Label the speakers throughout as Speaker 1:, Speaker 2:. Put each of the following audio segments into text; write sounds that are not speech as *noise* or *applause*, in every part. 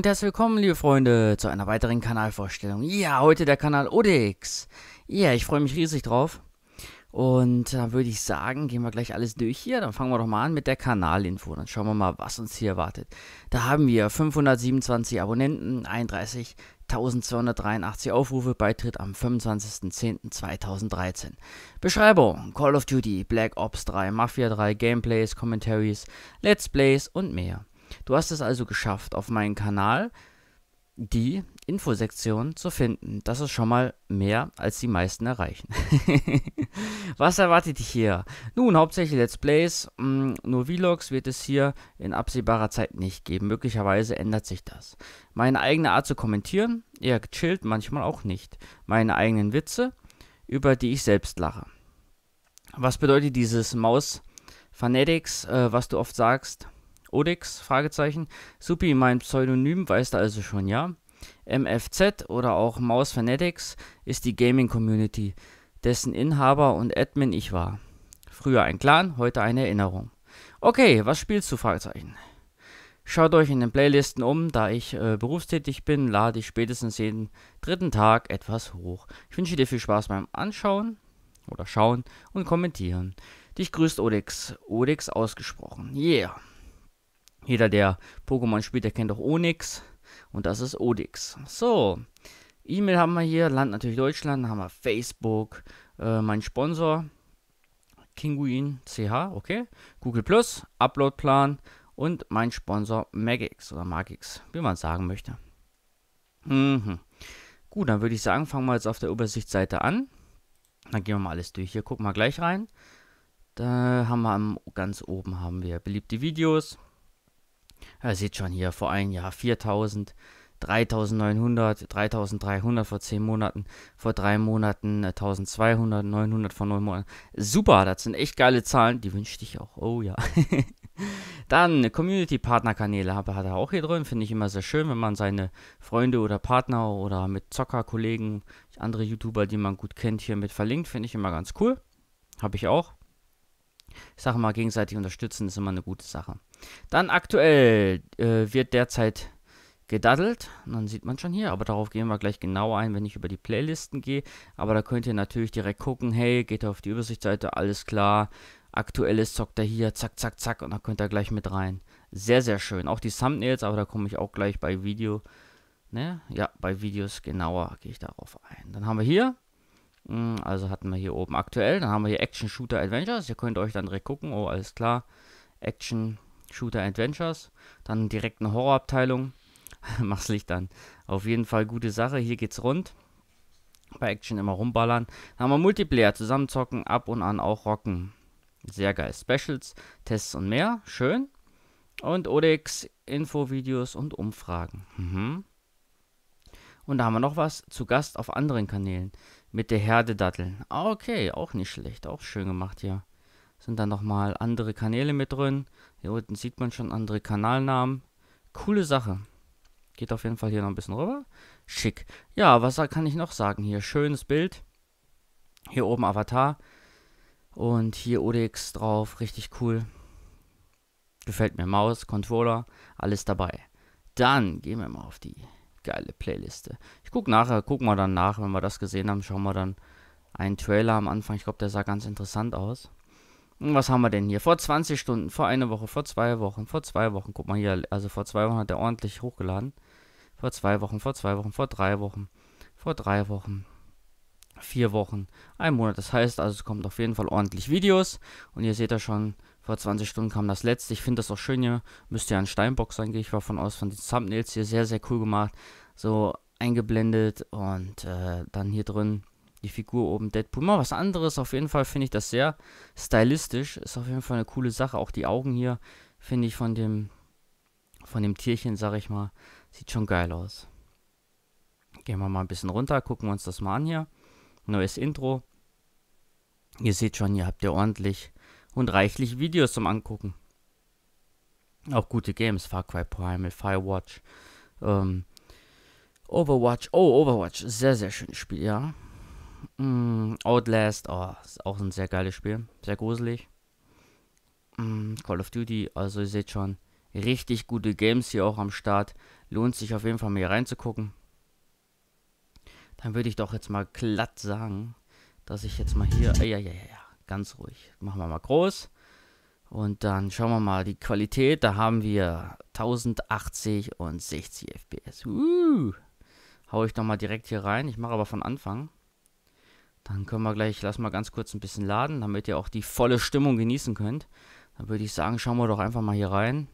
Speaker 1: und herzlich willkommen, liebe Freunde, zu einer weiteren Kanalvorstellung. Ja, heute der Kanal Odex. Ja, ich freue mich riesig drauf. Und da würde ich sagen, gehen wir gleich alles durch hier. Dann fangen wir doch mal an mit der Kanalinfo. Dann schauen wir mal, was uns hier erwartet. Da haben wir 527 Abonnenten, 31.283 Aufrufe, Beitritt am 25.10.2013. Beschreibung: Call of Duty, Black Ops 3, Mafia 3, Gameplays, Commentaries, Let's Plays und mehr. Du hast es also geschafft, auf meinem Kanal die Infosektion zu finden. Das ist schon mal mehr, als die meisten erreichen. *laughs* Was erwartet dich hier? Nun, hauptsächlich Let's Plays. Mm, nur Vlogs wird es hier in absehbarer Zeit nicht geben. Möglicherweise ändert sich das. Meine eigene Art zu kommentieren, eher gechillt, manchmal auch nicht. Meine eigenen Witze, über die ich selbst lache. Was bedeutet dieses Maus Fanatics, äh, was du oft sagst? Odex? Fragezeichen. Supi, mein Pseudonym, weißt du also schon, ja? MFZ oder auch Mouse Fanatics ist die Gaming Community, dessen Inhaber und Admin ich war. Früher ein Clan, heute eine Erinnerung. Okay, was spielst du? Fragezeichen. Schaut euch in den Playlisten um, da ich äh, berufstätig bin, lade ich spätestens jeden dritten Tag etwas hoch. Ich wünsche dir viel Spaß beim Anschauen oder Schauen und Kommentieren. Dich grüßt Odex. Odex ausgesprochen. Yeah. Jeder, der Pokémon spielt, der kennt auch Onyx. Und das ist Odix. So. E-Mail haben wir hier, Land natürlich Deutschland, haben wir Facebook, äh, mein Sponsor, Kinguin CH, okay, Google Plus, Uploadplan und mein Sponsor Magix oder Magix, wie man sagen möchte. Mhm. Gut, dann würde ich sagen, fangen wir jetzt auf der Übersichtsseite an. Dann gehen wir mal alles durch. Hier gucken wir gleich rein. Da haben wir am, ganz oben haben wir beliebte Videos, Ihr seht schon hier, vor einem Jahr 4000, 3900, 3300 vor 10 Monaten, vor 3 Monaten 1200, äh, 900 vor 9 Monaten. Super, das sind echt geile Zahlen, die wünschte ich auch. Oh ja. *laughs* Dann Community-Partner-Kanäle hat er auch hier drin. Finde ich immer sehr schön, wenn man seine Freunde oder Partner oder mit Zocker-Kollegen, andere YouTuber, die man gut kennt, hier mit verlinkt. Finde ich immer ganz cool. Habe ich auch ich sage mal, gegenseitig unterstützen ist immer eine gute Sache. Dann aktuell äh, wird derzeit gedaddelt. Und dann sieht man schon hier, aber darauf gehen wir gleich genauer ein, wenn ich über die Playlisten gehe. Aber da könnt ihr natürlich direkt gucken, hey, geht auf die Übersichtsseite, alles klar. Aktuelles zockt er hier, zack, zack, zack, und dann könnt ihr gleich mit rein. Sehr, sehr schön. Auch die Thumbnails, aber da komme ich auch gleich bei Video, ne? Ja, bei Videos genauer gehe ich darauf ein. Dann haben wir hier hm, also hatten wir hier oben aktuell. Dann haben wir hier Action Shooter Adventures. Ihr könnt euch dann direkt gucken. Oh, alles klar. Action Shooter Adventures. Dann direkt eine Horrorabteilung. *laughs* Mach's Licht an. Auf jeden Fall gute Sache. Hier geht's rund. Bei Action immer rumballern. Dann haben wir Multiplayer. Zusammenzocken, ab und an auch rocken. Sehr geil. Specials, Tests und mehr. Schön. Und Odex, Infovideos und Umfragen. Mhm. Und da haben wir noch was zu Gast auf anderen Kanälen mit der Herde Ah, okay, auch nicht schlecht, auch schön gemacht hier. Sind dann nochmal andere Kanäle mit drin. Hier unten sieht man schon andere Kanalnamen. Coole Sache. Geht auf jeden Fall hier noch ein bisschen rüber. Schick. Ja, was kann ich noch sagen hier? Schönes Bild. Hier oben Avatar. Und hier ODX drauf. Richtig cool. Gefällt mir Maus, Controller, alles dabei. Dann gehen wir mal auf die geile Playliste. Ich gucke nachher, gucken wir dann nach, wenn wir das gesehen haben, schauen wir dann einen Trailer am Anfang. Ich glaube, der sah ganz interessant aus. Und was haben wir denn hier? Vor 20 Stunden, vor einer Woche, vor zwei Wochen, vor zwei Wochen. Guck mal hier, also vor zwei Wochen hat er ordentlich hochgeladen. Vor zwei Wochen, vor zwei Wochen, vor drei Wochen, vor drei Wochen, vier Wochen, ein Monat. Das heißt also, es kommt auf jeden Fall ordentlich Videos. Und ihr seht ja schon, vor 20 Stunden kam das letzte. Ich finde das auch schön hier. Müsste ja ein Steinbock sein, gehe ich mal von aus. Von den Thumbnails hier sehr, sehr cool gemacht so eingeblendet und äh, dann hier drin die Figur oben Deadpool. Mal was anderes, auf jeden Fall finde ich das sehr stylistisch, ist auf jeden Fall eine coole Sache. Auch die Augen hier finde ich von dem, von dem Tierchen, sag ich mal, sieht schon geil aus. Gehen wir mal ein bisschen runter, gucken wir uns das mal an hier. Neues Intro. Ihr seht schon, hier habt ihr ordentlich und reichlich Videos zum Angucken. Auch gute Games, Far Cry Primal, Firewatch, ähm, Overwatch. Oh, Overwatch. Sehr, sehr schönes Spiel, ja. Mm, Outlast. Oh, ist auch ein sehr geiles Spiel. Sehr gruselig. Mm, Call of Duty. Also, ihr seht schon. Richtig gute Games hier auch am Start. Lohnt sich auf jeden Fall, mal hier reinzugucken. Dann würde ich doch jetzt mal glatt sagen, dass ich jetzt mal hier... Ah, ja, ja, ja, ja. Ganz ruhig. Machen wir mal groß. Und dann schauen wir mal die Qualität. Da haben wir 1080 und 60 FPS. Uh haue ich nochmal direkt hier rein. Ich mache aber von Anfang. Dann können wir gleich, lass mal ganz kurz ein bisschen laden, damit ihr auch die volle Stimmung genießen könnt. Dann würde ich sagen, schauen wir doch einfach mal hier rein.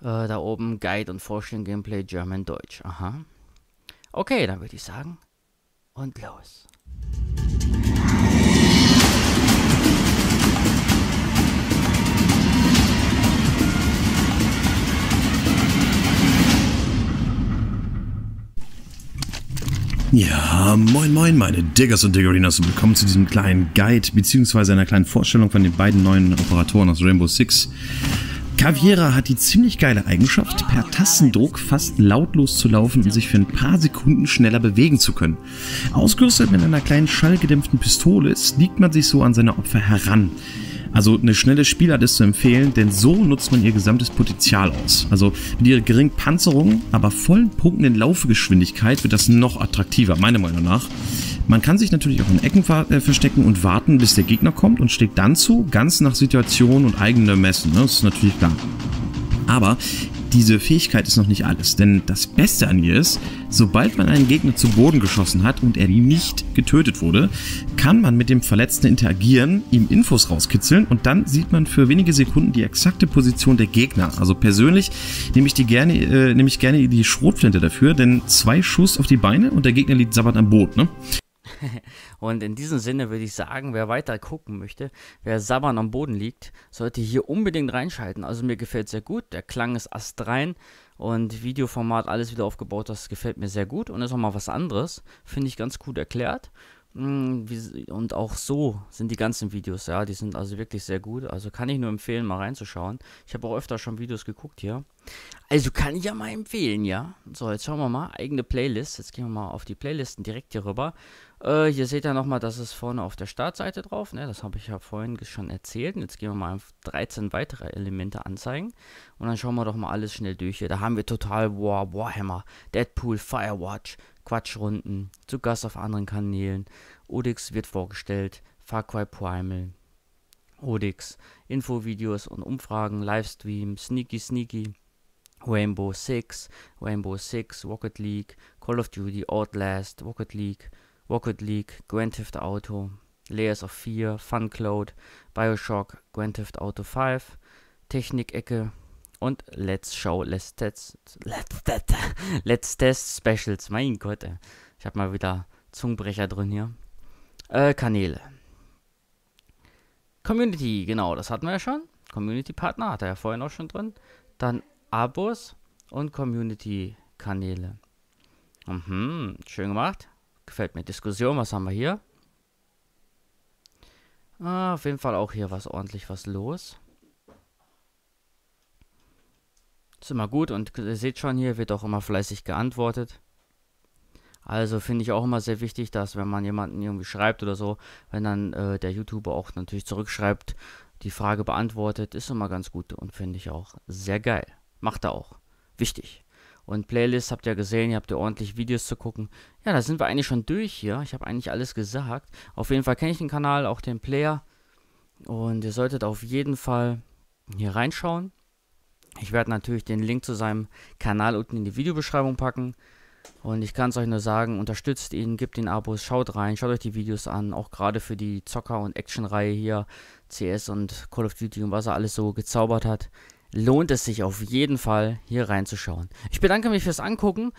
Speaker 1: Äh, da oben Guide und Vorstellung Gameplay German Deutsch. Aha. Okay, dann würde ich sagen, und los.
Speaker 2: Ja, moin moin meine Diggers und Diggerinas und willkommen zu diesem kleinen Guide beziehungsweise einer kleinen Vorstellung von den beiden neuen Operatoren aus Rainbow Six. Caviera hat die ziemlich geile Eigenschaft, per Tastendruck fast lautlos zu laufen und sich für ein paar Sekunden schneller bewegen zu können. Ausgerüstet mit einer kleinen schallgedämpften Pistole liegt man sich so an seine Opfer heran. Also eine schnelle Spielart ist zu empfehlen, denn so nutzt man ihr gesamtes Potenzial aus. Also mit ihrer geringen Panzerung, aber vollen Punkten in Laufgeschwindigkeit wird das noch attraktiver, meiner Meinung nach. Man kann sich natürlich auch in Ecken äh, verstecken und warten, bis der Gegner kommt und schlägt dann zu, ganz nach Situation und eigenem Messen. Ne? Das ist natürlich klar. Aber diese Fähigkeit ist noch nicht alles, denn das Beste an ihr ist, sobald man einen Gegner zu Boden geschossen hat und er nicht getötet wurde, kann man mit dem Verletzten interagieren, ihm Infos rauskitzeln und dann sieht man für wenige Sekunden die exakte Position der Gegner. Also persönlich nehme ich, die gerne, äh, nehme ich gerne die Schrotflinte dafür, denn zwei Schuss auf die Beine und der Gegner liegt sabbat am Boot. Ne?
Speaker 1: Und in diesem Sinne würde ich sagen, wer weiter gucken möchte, wer sabbern am Boden liegt, sollte hier unbedingt reinschalten. Also mir gefällt sehr gut, der Klang ist astrein und Videoformat alles wieder aufgebaut, das gefällt mir sehr gut und ist auch mal was anderes, finde ich ganz gut erklärt. Hm, und auch so sind die ganzen Videos, ja, die sind also wirklich sehr gut. Also kann ich nur empfehlen, mal reinzuschauen. Ich habe auch öfter schon Videos geguckt hier. Also kann ich ja mal empfehlen, ja. So, jetzt schauen wir mal. Eigene Playlist. Jetzt gehen wir mal auf die Playlisten direkt hier rüber. Äh, hier seht ihr nochmal, das ist vorne auf der Startseite drauf. Ne? Das habe ich ja vorhin schon erzählt. Und jetzt gehen wir mal auf 13 weitere Elemente anzeigen. Und dann schauen wir doch mal alles schnell durch hier. Da haben wir total War, Warhammer, Deadpool, Firewatch, Quatschrunden, zu Gast auf anderen Kanälen. Odix wird vorgestellt, Far Cry Primal, Odix, Infovideos und Umfragen, Livestream, Sneaky Sneaky, Rainbow Six, Rainbow Six, Rocket League, Call of Duty Outlast, Rocket League, Rocket League, Grand Theft Auto, Layers of Fear, Fun Cloud, Bioshock, Grand Theft Auto 5, Technik-Ecke, und Let's Show, Let's Test, Let's Test, *laughs* Let's Test Specials. Mein Gott, ich habe mal wieder Zungenbrecher drin hier. Äh, Kanäle. Community, genau, das hatten wir ja schon. Community-Partner hat er ja vorhin auch schon drin. Dann Abos und Community-Kanäle. Mhm, schön gemacht. Gefällt mir. Diskussion, was haben wir hier? Ah, auf jeden Fall auch hier was ordentlich was los. Ist immer gut und ihr seht schon, hier wird auch immer fleißig geantwortet. Also finde ich auch immer sehr wichtig, dass wenn man jemanden irgendwie schreibt oder so, wenn dann äh, der YouTuber auch natürlich zurückschreibt, die Frage beantwortet, ist immer ganz gut und finde ich auch sehr geil. Macht er auch. Wichtig. Und Playlist habt ihr gesehen, ihr habt ja ordentlich Videos zu gucken. Ja, da sind wir eigentlich schon durch hier. Ich habe eigentlich alles gesagt. Auf jeden Fall kenne ich den Kanal, auch den Player. Und ihr solltet auf jeden Fall hier reinschauen. Ich werde natürlich den Link zu seinem Kanal unten in die Videobeschreibung packen. Und ich kann es euch nur sagen, unterstützt ihn, gebt ihn Abos, schaut rein, schaut euch die Videos an, auch gerade für die Zocker- und Action-Reihe hier, CS und Call of Duty und was er alles so gezaubert hat, lohnt es sich auf jeden Fall hier reinzuschauen. Ich bedanke mich fürs Angucken.